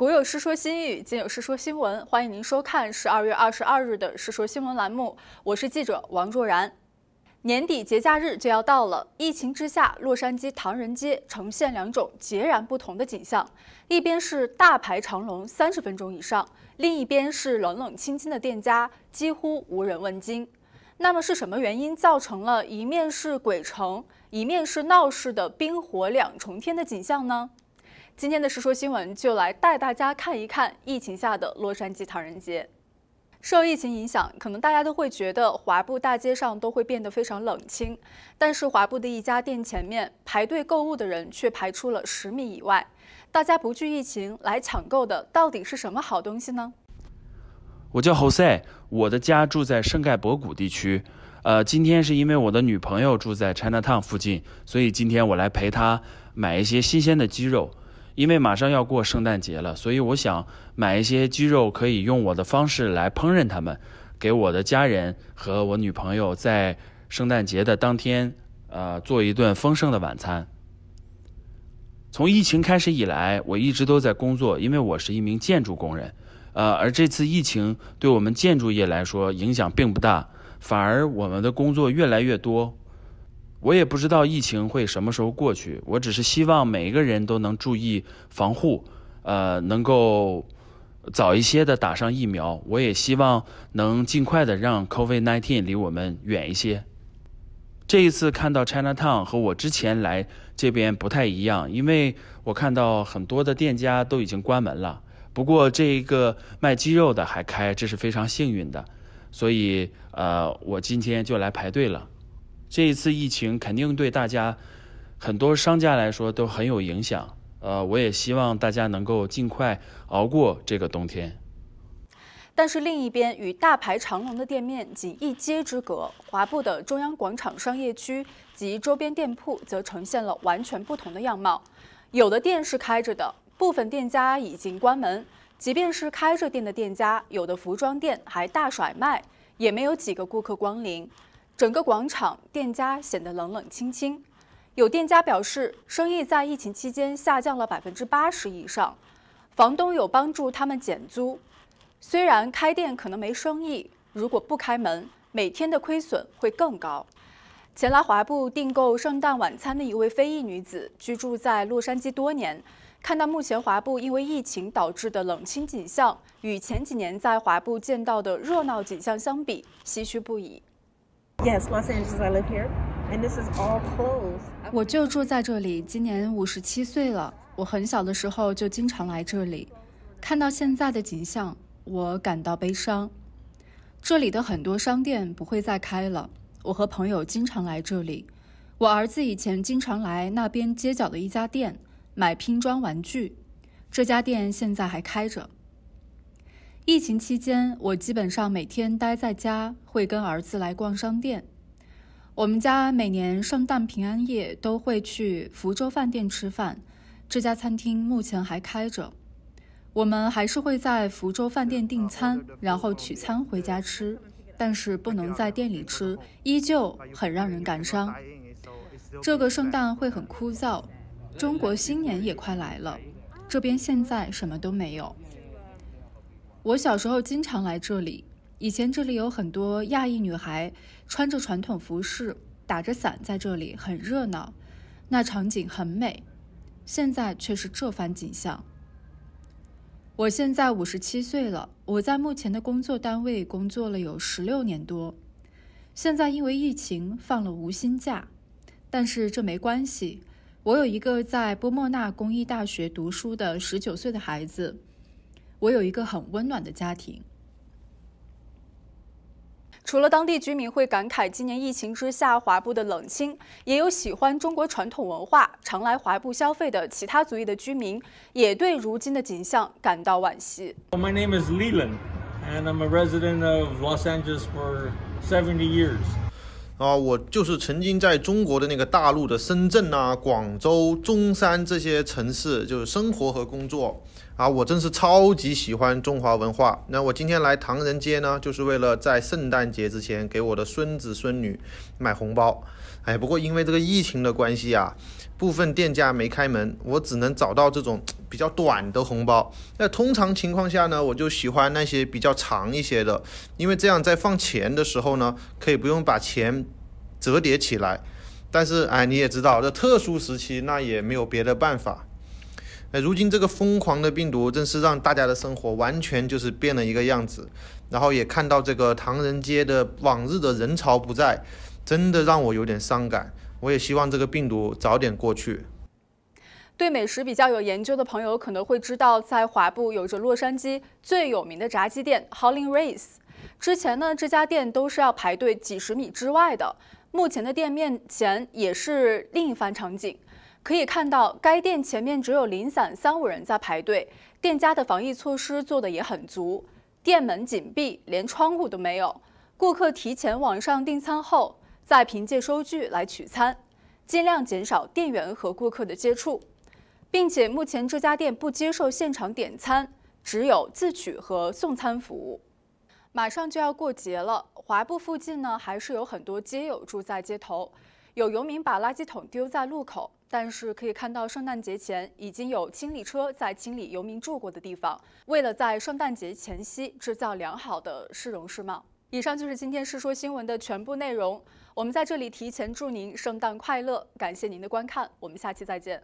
古有《世说新语》，今有《世说新闻》。欢迎您收看十二月二十二日的《世说新闻》栏目，我是记者王若然。年底节假日就要到了，疫情之下，洛杉矶唐人街呈现两种截然不同的景象：一边是大排长龙，三十分钟以上；另一边是冷冷清清的店家，几乎无人问津。那么是什么原因造成了一面是鬼城，一面是闹市的冰火两重天的景象呢？今天的《世说新闻》就来带大家看一看疫情下的洛杉矶唐人街。受疫情影响，可能大家都会觉得华埠大街上都会变得非常冷清。但是华埠的一家店前面排队购物的人却排出了十米以外。大家不惧疫情来抢购的到底是什么好东西呢？我叫侯赛，我的家住在圣盖博谷地区。呃，今天是因为我的女朋友住在 Chinatown 附近，所以今天我来陪她买一些新鲜的鸡肉。因为马上要过圣诞节了，所以我想买一些鸡肉，可以用我的方式来烹饪它们，给我的家人和我女朋友在圣诞节的当天，呃，做一顿丰盛的晚餐。从疫情开始以来，我一直都在工作，因为我是一名建筑工人，呃，而这次疫情对我们建筑业来说影响并不大，反而我们的工作越来越多。我也不知道疫情会什么时候过去，我只是希望每一个人都能注意防护，呃，能够早一些的打上疫苗。我也希望能尽快的让 COVID-19 离我们远一些。这一次看到 Chinatown 和我之前来这边不太一样，因为我看到很多的店家都已经关门了。不过这一个卖鸡肉的还开，这是非常幸运的。所以呃，我今天就来排队了。这一次疫情肯定对大家很多商家来说都很有影响，呃，我也希望大家能够尽快熬过这个冬天。但是另一边，与大排长龙的店面仅一街之隔，华埠的中央广场商业区及周边店铺则呈现了完全不同的样貌。有的店是开着的，部分店家已经关门；即便是开着店的店家，有的服装店还大甩卖，也没有几个顾客光临。整个广场店家显得冷冷清清，有店家表示，生意在疫情期间下降了百分之八十以上。房东有帮助他们减租，虽然开店可能没生意，如果不开门，每天的亏损会更高。前来华埠订购圣诞晚餐的一位非裔女子居住在洛杉矶多年，看到目前华埠因为疫情导致的冷清景象，与前几年在华埠见到的热闹景象相比，唏嘘不已。Yes, Angeles. live here, closed. Los this is all and I 我就住在这里，今年五十七岁了。我很小的时候就经常来这里，看到现在的景象，我感到悲伤。这里的很多商店不会再开了。我和朋友经常来这里。我儿子以前经常来那边街角的一家店买拼装玩具，这家店现在还开着。疫情期间，我基本上每天待在家，会跟儿子来逛商店。我们家每年圣诞平安夜都会去福州饭店吃饭，这家餐厅目前还开着，我们还是会在福州饭店订餐，然后取餐回家吃，但是不能在店里吃，依旧很让人感伤。这个圣诞会很枯燥，中国新年也快来了，这边现在什么都没有。我小时候经常来这里。以前这里有很多亚裔女孩穿着传统服饰，打着伞在这里，很热闹，那场景很美。现在却是这番景象。我现在五十七岁了，我在目前的工作单位工作了有十六年多。现在因为疫情放了无薪假，但是这没关系。我有一个在波莫纳工艺大学读书的十九岁的孩子。我有一个很温暖的家庭。除了当地居民会感慨今年疫情之下华埠的冷清，也有喜欢中国传统文化、常来华埠消费的其他族裔的居民，也对如今的景象感到惋惜。My name is l e l a n d and I'm a resident of Los Angeles for seventy years. 啊，我就是曾经在中国的那个大陆的深圳啊、广州、中山这些城市，就是生活和工作。啊，我真是超级喜欢中华文化。那我今天来唐人街呢，就是为了在圣诞节之前给我的孙子孙女买红包。哎，不过因为这个疫情的关系啊，部分店家没开门，我只能找到这种比较短的红包。那通常情况下呢，我就喜欢那些比较长一些的，因为这样在放钱的时候呢，可以不用把钱折叠起来。但是，哎，你也知道这特殊时期，那也没有别的办法。哎，如今这个疯狂的病毒，真是让大家的生活完全就是变了一个样子。然后也看到这个唐人街的往日的人潮不在，真的让我有点伤感。我也希望这个病毒早点过去。对美食比较有研究的朋友可能会知道，在华埠有着洛杉矶最有名的炸鸡店 h o l l i n g r a c e 之前呢，这家店都是要排队几十米之外的。目前的店面前也是另一番场景。可以看到，该店前面只有零散三五人在排队，店家的防疫措施做得也很足，店门紧闭，连窗户都没有。顾客提前网上订餐后，再凭借收据来取餐，尽量减少店员和顾客的接触，并且目前这家店不接受现场点餐，只有自取和送餐服务。马上就要过节了，华埠附近呢还是有很多街友住在街头，有游民把垃圾桶丢在路口。但是可以看到，圣诞节前已经有清理车在清理游民住过的地方，为了在圣诞节前夕制造良好的市容市貌。以上就是今天《世说新闻》的全部内容，我们在这里提前祝您圣诞快乐，感谢您的观看，我们下期再见。